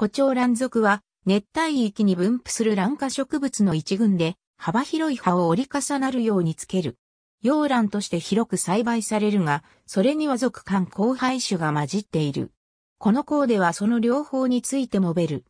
胡蝶蘭属は、熱帯域に分布する蘭科植物の一群で、幅広い葉を折り重なるようにつける。洋蘭として広く栽培されるが、それには属間交配種が混じっている。この項ではその両方について述べる。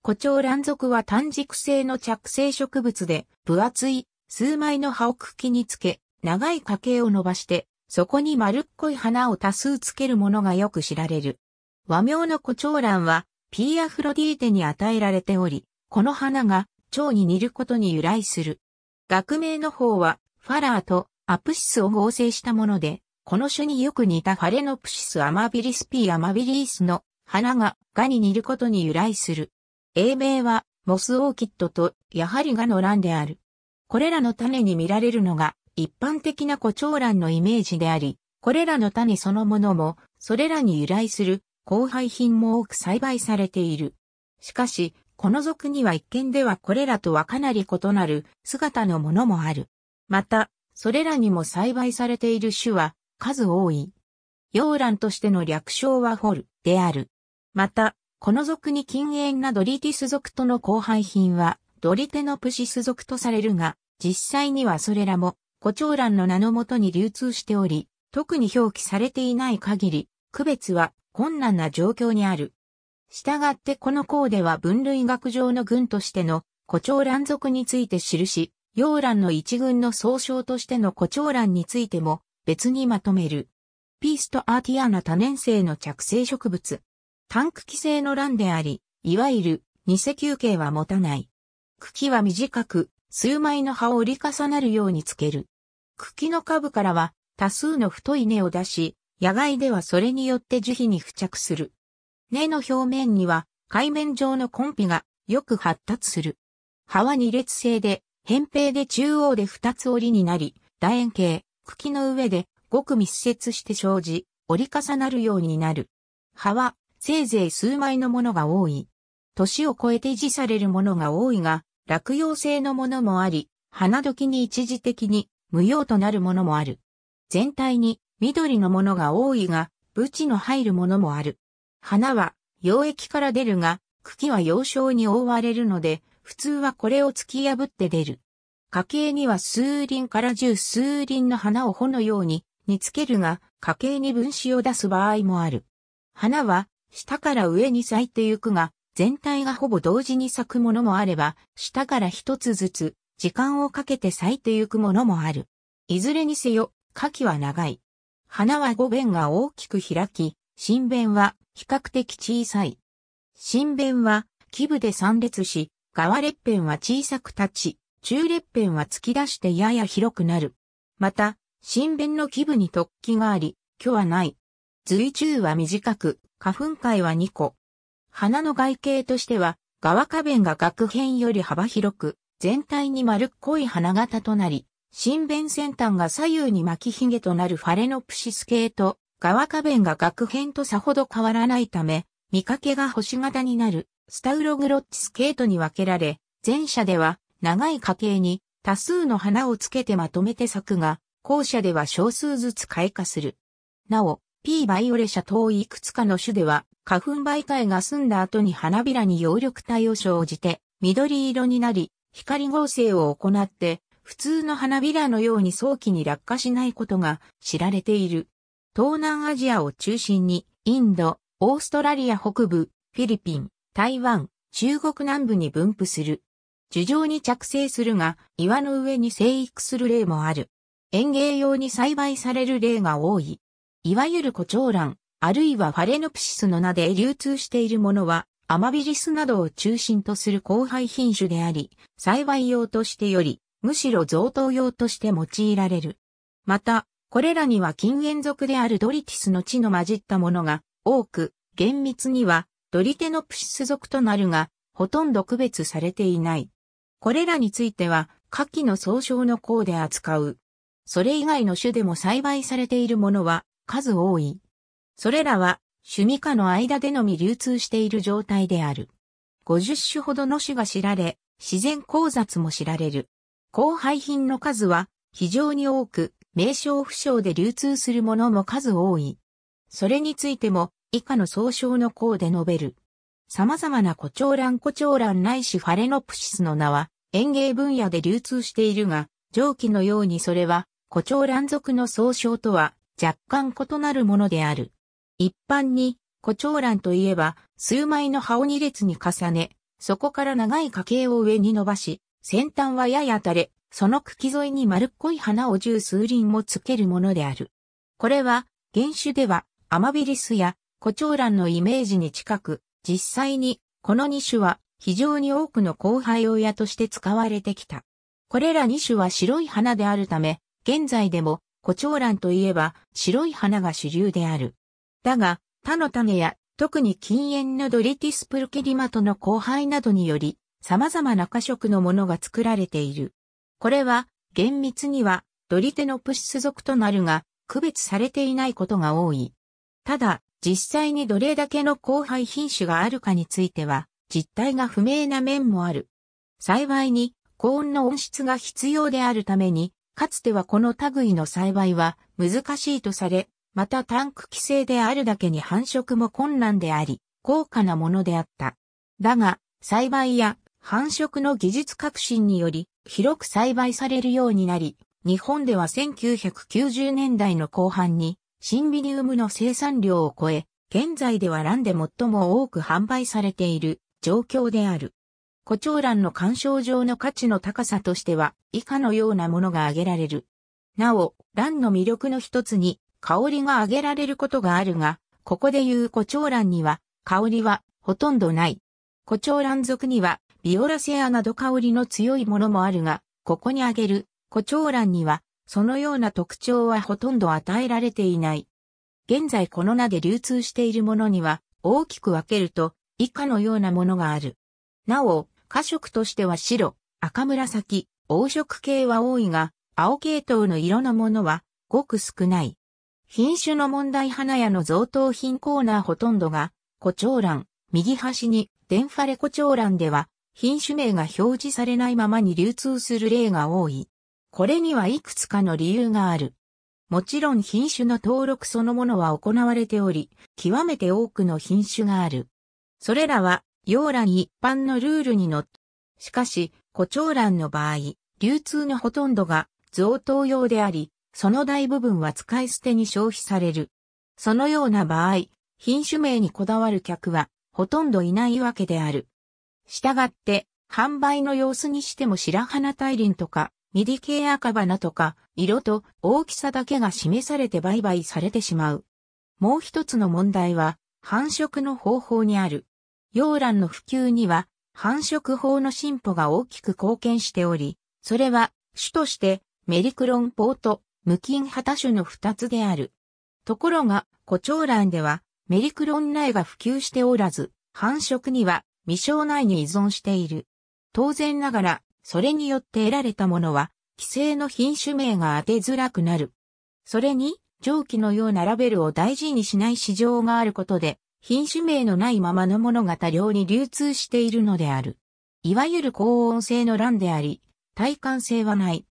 胡蝶蘭属は短軸性の着生植物で、分厚い、数枚の葉を茎につけ、長い茎を伸ばして、そこに丸っこい花を多数つけるものがよく知られる。和名の胡蝶蘭は、ピーアフロディーテに与えられており、この花が蝶に似ることに由来する。学名の方は、ファラーとアプシスを合成したもので、この種によく似たファレノプシスアマビリスピーアマビリースの花がガに似ることに由来する。英名はモスオーキッドとやはりガの蘭である。これらの種に見られるのが一般的な胡蝶蘭のイメージであり、これらの種そのものもそれらに由来する交配品も多く栽培されている。しかし、この属には一見ではこれらとはかなり異なる姿のものもある。また、それらにも栽培されている種は数多い。洋蘭としての略称はホルである。また、この属に禁煙なドリティス属との交配品はドリテノプシス属とされるが、実際にはそれらもウラ蘭の名のもとに流通しており、特に表記されていない限り、区別は困難な状況にある。したがってこの項では分類学上の群としての誇張乱俗について記し、洋蘭の一軍の総称としての誇張蘭についても別にまとめる。ピースとアーティアナ多年生の着生植物。タンク規制の蘭であり、いわゆる偽球形は持たない。茎は短く、数枚の葉を折り重なるようにつける。茎の下部からは多数の太い根を出し、野外ではそれによって樹皮に付着する。根の表面には海面上の根皮がよく発達する。葉は二列性で、扁平で中央で二つ折りになり、楕円形、茎の上でごく密接して生じ、折り重なるようになる。葉はせいぜい数枚のものが多い。年を超えて維持されるものが多いが、落葉性のものもあり、花時に一時的に無用となるものもある。全体に緑のものが多いが、ブチの入るものもある。花は溶液から出るが、茎は幼少に覆われるので、普通はこれを突き破って出る。家計には数輪から十数輪の花を穂のように煮つけるが、家計に分子を出す場合もある。花は下から上に咲いてゆくが、全体がほぼ同時に咲くものもあれば、下から一つずつ時間をかけて咲いてゆくものもある。いずれにせよ、花期は長い。花は5弁が大きく開き、新弁は比較的小さい。新弁は基部で散列し、側列辺は小さく立ち、中列辺は突き出してやや広くなる。また、新弁の基部に突起があり、虚はない。随中は短く、花粉界は2個。花の外形としては、側花弁が額辺より幅広く、全体に丸っこい花形となり、新弁先端が左右に巻きひげとなるファレノプシス系と、側花弁が額辺とさほど変わらないため、見かけが星型になる、スタウログロッチス系とに分けられ、前者では、長い花形に、多数の花をつけてまとめて咲くが、後者では少数ずつ開花する。なお、P. バイオレ社等いくつかの種では、花粉媒介が済んだ後に花びらに葉緑体を生じて、緑色になり、光合成を行って、普通の花びらのように早期に落下しないことが知られている。東南アジアを中心に、インド、オーストラリア北部、フィリピン、台湾、中国南部に分布する。樹上に着生するが、岩の上に生育する例もある。園芸用に栽培される例が多い。いわゆる胡蝶蘭、あるいはファレノプシスの名で流通しているものは、アマビリスなどを中心とする交配品種であり、栽培用としてよりむしろ贈答用として用いられる。また、これらには禁縁族であるドリティスの地の混じったものが多く、厳密にはドリテノプシス族となるが、ほとんど区別されていない。これらについては、下記の総称の項で扱う。それ以外の種でも栽培されているものは数多い。それらは、種味下の間でのみ流通している状態である。50種ほどの種が知られ、自然交雑も知られる。後輩品の数は非常に多く、名称不詳で流通するものも数多い。それについても以下の総称の項で述べる。様々な胡蝶蘭胡蝶蘭ないしファレノプシスの名は園芸分野で流通しているが、上記のようにそれは胡蝶蘭属の総称とは若干異なるものである。一般に胡蝶蘭といえば数枚の葉を2列に重ね、そこから長い花茎を上に伸ばし、先端はやや垂れ、その茎沿いに丸っこい花を十数輪もつけるものである。これは、原種では、アマビリスや、コチョウランのイメージに近く、実際に、この2種は、非常に多くの後輩親として使われてきた。これら2種は白い花であるため、現在でも、コチョウランといえば、白い花が主流である。だが、他の種や、特に禁煙のドリティスプルケリマトの後輩などにより、様々な過色のものが作られている。これは、厳密には、ドリテノプシス属となるが、区別されていないことが多い。ただ、実際にどれだけの交配品種があるかについては、実態が不明な面もある。幸いに、高温の温室が必要であるために、かつてはこの類の栽培は難しいとされ、またタンク規制であるだけに繁殖も困難であり、高価なものであった。だが、栽培や繁殖の技術革新により広く栽培されるようになり、日本では1990年代の後半にシンビニウムの生産量を超え、現在ではンで最も多く販売されている状況である。胡蝶蘭の干渉上の価値の高さとしては以下のようなものが挙げられる。なお、蘭の魅力の一つに香りが挙げられることがあるが、ここで言う胡蝶蘭には香りはほとんどない。胡蝶蘭族にはビオラセアなど香りの強いものもあるが、ここに挙げる、胡蝶蘭には、そのような特徴はほとんど与えられていない。現在この名で流通しているものには、大きく分けると、以下のようなものがある。なお、花色としては白、赤紫、黄色系は多いが、青系統の色のものは、ごく少ない。品種の問題花屋の贈答品コーナーほとんどが、胡蝶蘭、右端にデンファレ胡蝶蘭では、品種名が表示されないままに流通する例が多い。これにはいくつかの理由がある。もちろん品種の登録そのものは行われており、極めて多くの品種がある。それらは、洋欄一般のルールにのっしかし、胡蝶蘭の場合、流通のほとんどが贈答用であり、その大部分は使い捨てに消費される。そのような場合、品種名にこだわる客はほとんどいないわけである。したがって、販売の様子にしても白花大輪とか、ミディ系赤花とか、色と大きさだけが示されて売買されてしまう。もう一つの問題は、繁殖の方法にある。洋蘭の普及には、繁殖法の進歩が大きく貢献しており、それは、種として、メリクロンポーと無菌畑種の二つである。ところが、胡蝶蘭では、メリクロン苗が普及しておらず、繁殖には未生内に依存している。当然ながら、それによって得られたものは、規制の品種名が当てづらくなる。それに、蒸気のようなラベルを大事にしない市場があることで、品種名のないままのものが多量に流通しているのである。いわゆる高温性の欄であり、耐寒性はない。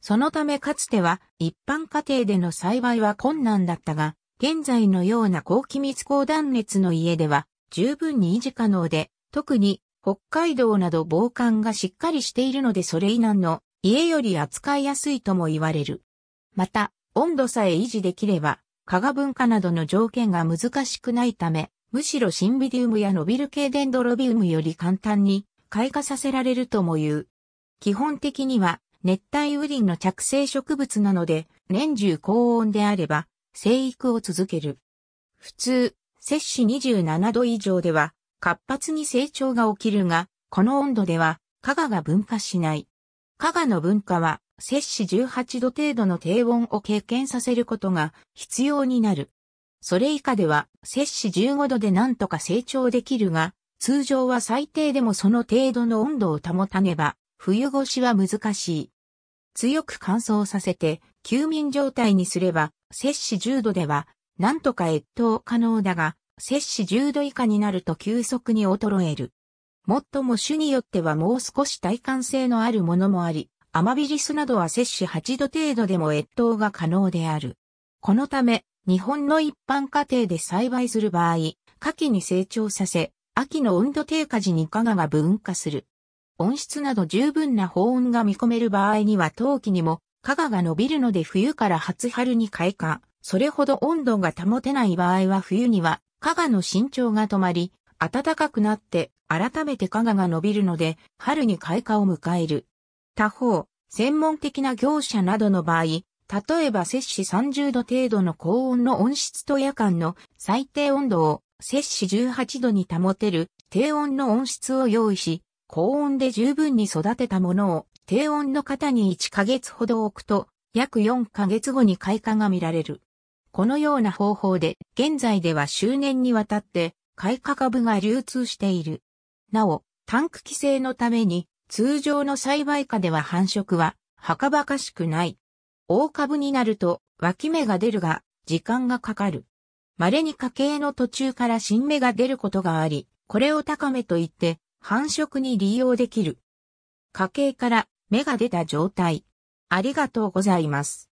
そのためかつては一般家庭での栽培は困難だったが、現在のような高気密高断熱の家では十分に維持可能で、特に北海道など防寒がしっかりしているのでそれ以南の家より扱いやすいとも言われる。また、温度さえ維持できれば、加賀文化などの条件が難しくないため、むしろシンビディウムやノビル系デンドロビウムより簡単に開花させられるとも言う。基本的には熱帯雨林の着生植物なので、年中高温であれば生育を続ける。普通、摂氏27度以上では活発に成長が起きるが、この温度では、加賀が分化しない。加賀の分化は、摂氏18度程度の低温を経験させることが必要になる。それ以下では、摂氏15度で何とか成長できるが、通常は最低でもその程度の温度を保たねば、冬越しは難しい。強く乾燥させて、休眠状態にすれば、摂氏10度では、なんとか越冬可能だが、摂氏10度以下になると急速に衰える。もっとも種によってはもう少し体感性のあるものもあり、アマビリスなどは摂氏8度程度でも越冬が可能である。このため、日本の一般家庭で栽培する場合、夏季に成長させ、秋の温度低下時に加賀が分化する。温室など十分な保温が見込める場合には冬季にも加賀が伸びるので冬から初春に開花。それほど温度が保てない場合は冬には加賀の身長が止まり、暖かくなって改めて加賀が伸びるので、春に開花を迎える。他方、専門的な業者などの場合、例えば摂氏30度程度の高温の温室と夜間の最低温度を摂氏18度に保てる低温の温室を用意し、高温で十分に育てたものを低温の型に1ヶ月ほど置くと、約4ヶ月後に開花が見られる。このような方法で、現在では周年にわたって、開花株が流通している。なお、タンク規制のために、通常の栽培下では繁殖は、はかばかしくない。大株になると、脇芽が出るが、時間がかかる。稀に家系の途中から新芽が出ることがあり、これを高めといって、繁殖に利用できる。家系から芽が出た状態。ありがとうございます。